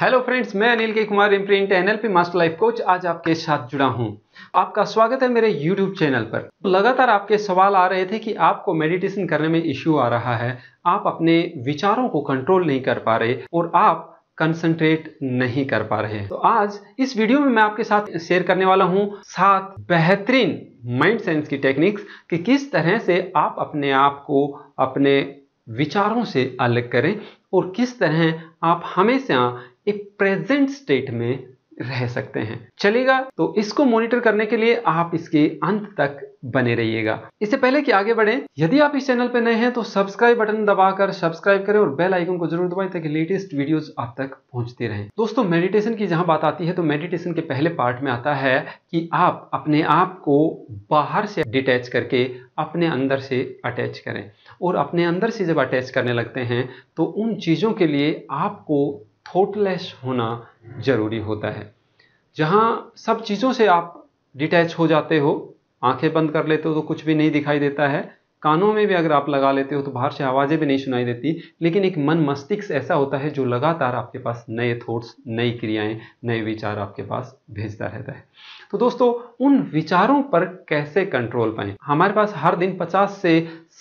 hello friends मैं Anil K Kumar imprint NLP master life coach आज आपके साथ जुड़ा हूं आपका स्वागत है मेरे यूट्यूब चैनल पर लगातार आपके सवाल आ रहे थे कि आपको मेडिटेशन करने में इश्यू आ रहा है आप अपने विचारों को कंट्रोल नहीं कर पा रहे और आप कंसंट्रेट नहीं कर पा रहे तो आज इस वीडियो में मैं आपके साथ शेयर करने वाला हूँ सात बेहतरीन माइंड साइंस की टेक्निक्स कि किस तरह से आप अपने आप को अपने विचारों से अलग करें और किस तरह आप हमेशा एक प्रेजेंट स्टेट में रह सकते हैं चलेगा तो इसको मॉनिटर करने के लिए आप इसके अंत तक बने रहिएगा इससे पहले कि आगे बढ़े यदि आप इस चैनल पर नए हैं तो सब्सक्राइब बटन दबाकर सब्सक्राइब करें और बेल आइकन को जरूर दबाएं ताकि लेटेस्ट वीडियोस आप तक पहुंचते रहें दोस्तों मेडिटेशन की जहां बात आती है तो मेडिटेशन के पहले पार्ट में आता है कि आप अपने आप को बाहर से डिटैच करके अपने अंदर से अटैच करें और अपने अंदर से जब अटैच करने लगते हैं तो उन चीज़ों के लिए आपको थॉटलेस होना ज़रूरी होता है जहां सब चीज़ों से आप डिटैच हो जाते हो आंखें बंद कर लेते हो तो कुछ भी नहीं दिखाई देता है कानों में भी अगर आप लगा लेते हो तो बाहर से आवाज़ें भी नहीं सुनाई देती लेकिन एक मन मस्तिष्क ऐसा होता है जो लगातार आपके पास नए थॉट्स नई क्रियाएं नए विचार आपके पास भेजता रहता है तो दोस्तों उन विचारों पर कैसे कंट्रोल पाएं हमारे पास हर दिन 50 से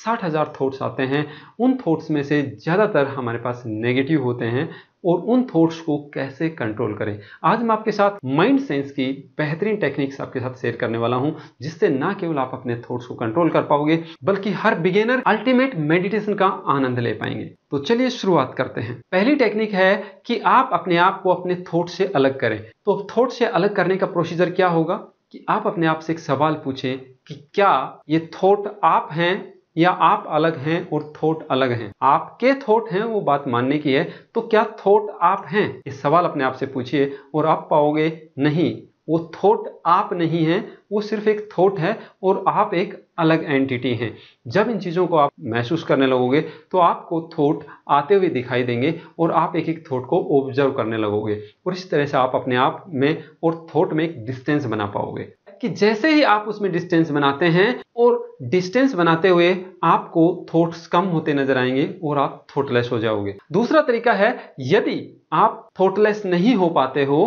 साठ हज़ार थॉट्स आते हैं उन थॉट्स में से ज़्यादातर हमारे पास नेगेटिव होते हैं और उन थॉट्स को कैसे कंट्रोल करें आज मैं आपके साथ माइंड सेंस की बेहतरीन टेक्निक्स आपके साथ शेयर करने वाला हूं जिससे ना केवल आप अपने थॉट्स को कंट्रोल कर पाओगे बल्कि हर बिगेनर अल्टीमेट मेडिटेशन का आनंद ले पाएंगे तो चलिए शुरुआत करते हैं पहली टेक्निक है कि आप अपने आप को अपने थॉट से अलग करें तो थॉट से अलग करने का प्रोसीजर क्या होगा कि आप अपने आप से एक सवाल पूछें कि क्या ये थॉट आप हैं या आप अलग हैं और थॉट अलग हैं आपके थॉट हैं वो बात मानने की है तो क्या थॉट आप हैं इस सवाल अपने आप से पूछिए और आप पाओगे नहीं वो थॉट आप नहीं हैं वो सिर्फ एक थॉट है और आप एक अलग एंटिटी हैं जब इन चीज़ों को आप महसूस करने लगोगे तो आपको थॉट आते हुए दिखाई देंगे और आप एक एक थॉट को ऑब्जर्व करने लगोगे और इस तरह से आप अपने आप में और थॉट में एक डिस्टेंस बना पाओगे कि जैसे ही आप उसमें डिस्टेंस बनाते हैं और डिस्टेंस बनाते हुए आपको थॉट्स कम होते नजर आएंगे और आप थॉटलेस हो जाओगे दूसरा तरीका है यदि आप थॉटलेस नहीं हो पाते हो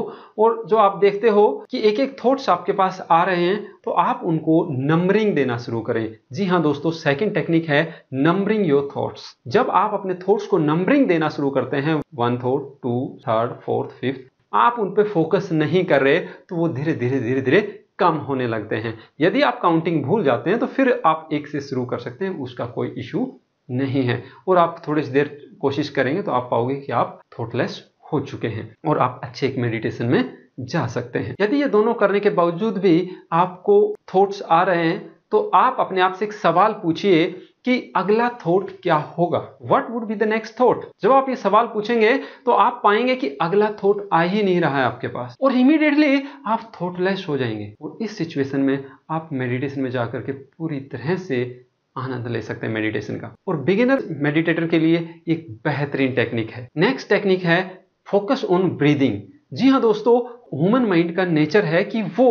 और जो आप देखते हो कि एक एक थॉट्स आपके पास आ रहे हैं तो आप उनको नंबरिंग देना शुरू करें जी हाँ दोस्तों सेकंड टेक्निक है नंबरिंग योर थॉट्स जब आप अपने थॉट्स को नंबरिंग देना शुरू करते हैं one thought two third fourth fifth आप उन पर फोकस नहीं कर रहे तो वो धीरे धीरे धीरे धीरे कम होने लगते हैं यदि आप काउंटिंग भूल जाते हैं तो फिर आप एक से शुरू कर सकते हैं उसका कोई इशू नहीं है और आप थोड़ी सी देर कोशिश करेंगे तो आप पाओगे कि आप थॉटलेस हो चुके हैं और आप अच्छे एक मेडिटेशन में जा सकते हैं यदि ये दोनों करने के बावजूद भी आपको थॉट्स आ रहे हैं तो आप अपने आप से एक सवाल पूछिए कि अगला थॉट क्या होगा what would be the next thought जब आप ये सवाल पूछेंगे तो आप पाएंगे कि अगला थॉट आ ही नहीं रहा है आपके पास और इमीडिएटली आप थॉटलेस हो जाएंगे और इस सिचुएशन में आप मेडिटेशन में जाकर के पूरी तरह से आनंद ले सकते हैं मेडिटेशन का और बिगिनर मेडिटेटर के लिए एक बेहतरीन टेक्निक है नेक्स्ट टेक्निक है फोकस ऑन ब्रीदिंग जी हाँ दोस्तों ह्यूमन माइंड का नेचर है कि वो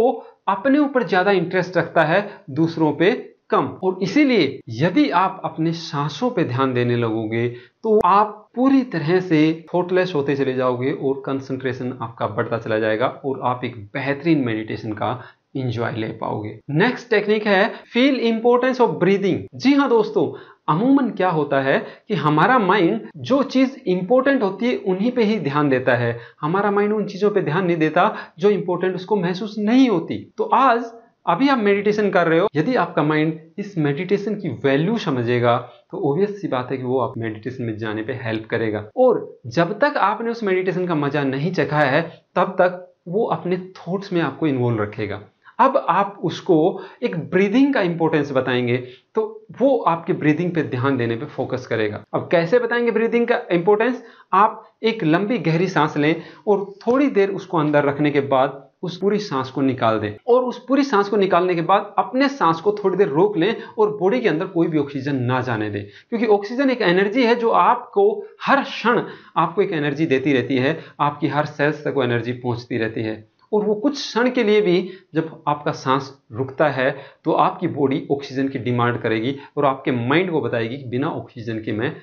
अपने ऊपर ज़्यादा इंटरेस्ट रखता है दूसरों पे कम और इसीलिए यदि आप अपने सांसों पे ध्यान देने लगोगे तो आप पूरी तरह से थॉटलेस होते चले जाओगे और कंसंट्रेशन आपका बढ़ता चला जाएगा और आप एक बेहतरीन मेडिटेशन का इंजॉय ले पाओगे नेक्स्ट टेक्निक है फील इंपोर्टेंस ऑफ ब्रीदिंग जी हाँ दोस्तों अमूमन क्या होता है कि हमारा माइंड जो चीज़ इंपॉर्टेंट होती है उन्हीं पे ही ध्यान देता है हमारा माइंड उन चीज़ों पे ध्यान नहीं देता जो इंपॉर्टेंट उसको महसूस नहीं होती तो आज अभी आप मेडिटेशन कर रहे हो यदि आपका माइंड इस मेडिटेशन की वैल्यू समझेगा तो ओबियस सी बात है कि वो आप मेडिटेशन में जाने पे हेल्प करेगा और जब तक आपने उस मेडिटेशन का मजा नहीं चखा है तब तक वो अपने थॉट्स में आपको इन्वॉल्व रखेगा अब आप उसको एक ब्रीदिंग का इंपॉर्टेंस बताएंगे तो वो आपके ब्रीदिंग पे ध्यान देने पे फोकस करेगा अब कैसे बताएंगे ब्रीदिंग का इंपॉर्टेंस आप एक लंबी गहरी सांस लें और थोड़ी देर उसको अंदर रखने के बाद उस पूरी सांस को निकाल दें और उस पूरी सांस को निकालने के बाद अपने सांस को थोड़ी देर रोक लें और बॉडी के अंदर कोई भी ऑक्सीजन ना जाने दें क्योंकि ऑक्सीजन एक एनर्जी है जो आपको हर क्षण आपको एक एनर्जी देती रहती है आपकी हर सेल्स तक वो एनर्जी पहुंचती रहती है और वो कुछ क्षण के लिए भी जब आपका सांस रुकता है तो आपकी बॉडी ऑक्सीजन की डिमांड करेगी और आपके माइंड को बताएगी कि बिना ऑक्सीजन के मैं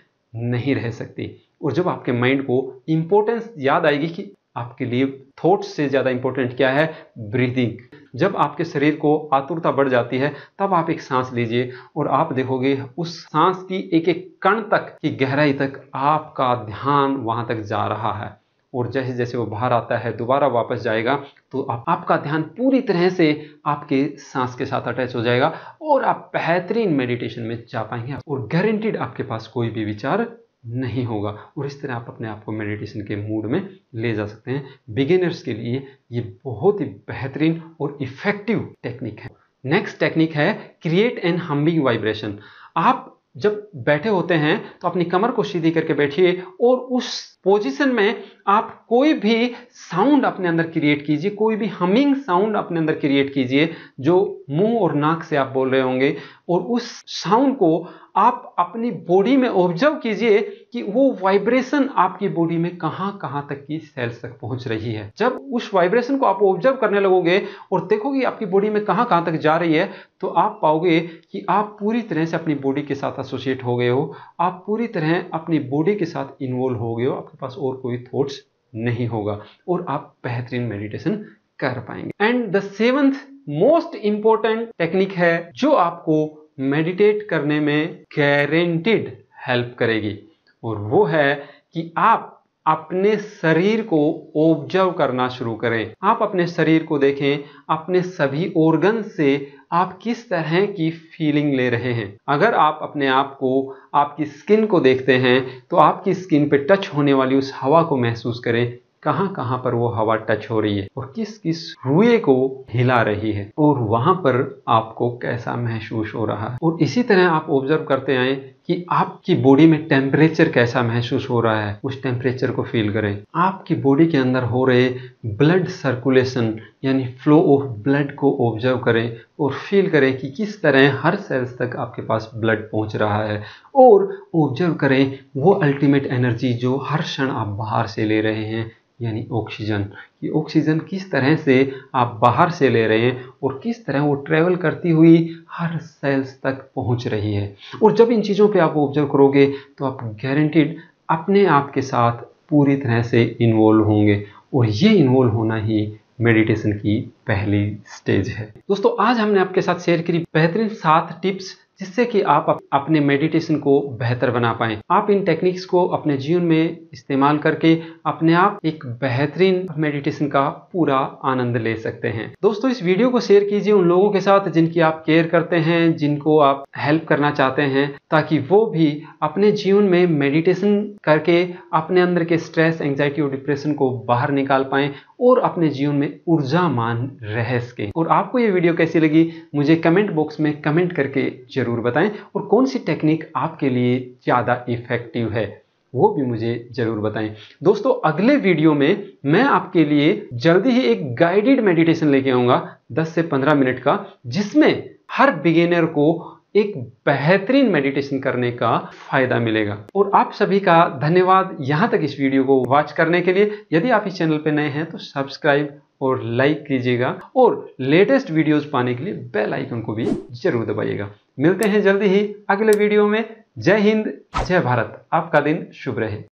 नहीं रह सकती और जब आपके माइंड को इम्पोर्टेंस याद आएगी कि आपके लिए थॉट्स से ज़्यादा इंपॉर्टेंट क्या है ब्रीदिंग जब आपके शरीर को आतुरता बढ़ जाती है तब आप एक सांस लीजिए और आप देखोगे उस सांस की एक एक कण तक की गहराई तक आपका ध्यान वहां तक जा रहा है और जैसे जैसे वो बाहर आता है दोबारा वापस जाएगा तो आप, आपका ध्यान पूरी तरह से आपके सांस के साथ अटैच हो जाएगा और आप बेहतरीन मेडिटेशन में जा पाएंगे और गारंटीड आपके पास कोई भी विचार नहीं होगा और इस तरह आप अपने आप को मेडिटेशन के मूड में ले जा सकते हैं बिगिनर्स के लिए ये बहुत ही बेहतरीन और इफेक्टिव टेक्निक है नेक्स्ट टेक्निक है क्रिएट एन हम्बिंग वाइब्रेशन आप जब बैठे होते हैं तो अपनी कमर को सीधी करके बैठिए और उस पोजीशन में आप कोई भी साउंड अपने अंदर क्रिएट कीजिए कोई भी हमिंग साउंड अपने अंदर क्रिएट कीजिए जो मुंह और नाक से आप बोल रहे होंगे और उस साउंड को आप अपनी बॉडी में ऑब्जर्व कीजिए कि वो वाइब्रेशन आपकी बॉडी में कहाँ कहाँ तक की सेल्स तक पहुंच रही है जब उस वाइब्रेशन को आप ऑब्जर्व करने लगोगे और देखोगे आपकी बॉडी में कहाँ कहाँ तक जा रही है तो आप पाओगे कि आप पूरी तरह से अपनी बॉडी के साथ एसोसिएट हो गए हो आप पूरी तरह अपनी बॉडी के साथ इन्वॉल्व हो गए हो आप आपके पास और कोई थॉट्स नहीं होगा और आप बेहतरीन मेडिटेशन कर पाएंगे and the seventh most important technique है जो आपको मेडिटेट करने में गारंटेड हेल्प करेगी और वो है कि आप अपने शरीर को ऑब्जर्व करना शुरू करें आप अपने शरीर को देखें अपने सभी ऑर्गन से आप किस तरह की फीलिंग ले रहे हैं अगर आप अपने आप को आपकी स्किन को देखते हैं तो आपकी स्किन पे टच होने वाली उस हवा को महसूस करें कहाँ कहाँ पर वो हवा टच हो रही है और किस किस रुए को हिला रही है और वहाँ पर आपको कैसा महसूस हो रहा है और इसी तरह आप ऑब्जर्व करते आए कि आपकी बॉडी में टेम्परेचर कैसा महसूस हो रहा है उस टेम्परेचर को फील करें आपकी बॉडी के अंदर हो रहे ब्लड सर्कुलेशन यानी फ्लो ऑफ ब्लड को ऑब्जर्व करें और फील करें कि किस तरह हर सेल्स तक आपके पास ब्लड पहुंच रहा है और ऑब्जर्व करें वो अल्टीमेट एनर्जी जो हर क्षण आप बाहर से ले रहे हैं यानी ऑक्सीजन कि ऑक्सीजन किस तरह से आप बाहर से ले रहे हैं और किस तरह वो ट्रैवल करती हुई हर सेल्स तक पहुंच रही है और जब इन चीज़ों पे आप ऑब्जर्व करोगे तो आप गारंटीड अपने आप के साथ पूरी तरह से इन्वॉल्व होंगे और ये इन्वॉल्व होना ही मेडिटेशन की पहली स्टेज है दोस्तों आज हमने आपके साथ शेयर करी बेहतरीन सात टिप्स जिससे कि आप अपने मेडिटेशन को बेहतर बना पाएं आप इन टेक्निक्स को अपने जीवन में इस्तेमाल करके अपने आप एक बेहतरीन मेडिटेशन का पूरा आनंद ले सकते हैं दोस्तों इस वीडियो को शेयर कीजिए उन लोगों के साथ जिनकी आप केयर करते हैं जिनको आप हेल्प करना चाहते हैं ताकि वो भी अपने जीवन में मेडिटेशन करके अपने अंदर के स्ट्रेस एंग्जाइटी और डिप्रेशन को बाहर निकाल पाएं और अपने जीवन में ऊर्जा मान रह सकें और आपको ये वीडियो कैसी लगी मुझे कमेंट बॉक्स में कमेंट करके ज़रूर बताएं और कौन सी टेक्निक आपके लिए ज़्यादा इफ़ेक्टिव है वो भी मुझे ज़रूर बताएं दोस्तों अगले वीडियो में मैं आपके लिए जल्दी ही एक गाइडेड मेडिटेशन लेके आऊँगा 10 से 15 मिनट का जिसमें हर बिगेनर को एक बेहतरीन मेडिटेशन करने का फायदा मिलेगा और आप सभी का धन्यवाद यहां तक इस वीडियो को वॉच करने के लिए यदि आप इस चैनल पर नए हैं तो सब्सक्राइब और लाइक कीजिएगा और लेटेस्ट वीडियोस पाने के लिए बेल आइकन को भी जरूर दबाइएगा मिलते हैं जल्दी ही अगले वीडियो में जय हिंद जय भारत आपका दिन शुभ रहे